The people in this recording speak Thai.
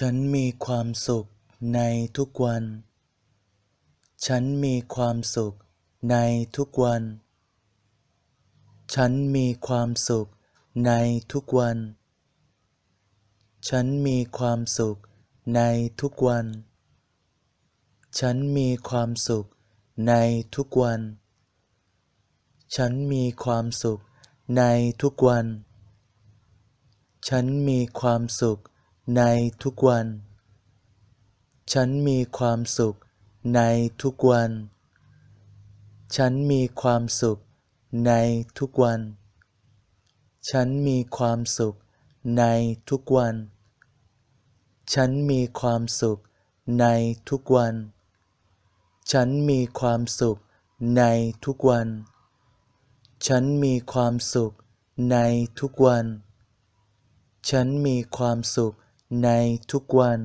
ฉันมีความสุขในทุกวัน ฉันมีความสุขในทุกวัน ฉันมีความสุขในทุกวัน ฉันมีความสุขในทุกวัน ฉันมีความสุขในทุกวัน ฉันมีความสุขในทุกวัน ฉันมีความสุขในทุกวัน ฉันมีความสุขในทุกวัน ฉันมีความสุขในทุกวัน ฉันมีความสุขในทุกวัน ฉันมีความสุขในทุกวัน ฉันมีความสุขในทุกวัน ฉันมีความสุขในทุกวัน ฉันมีความสุข nay ทุกวัน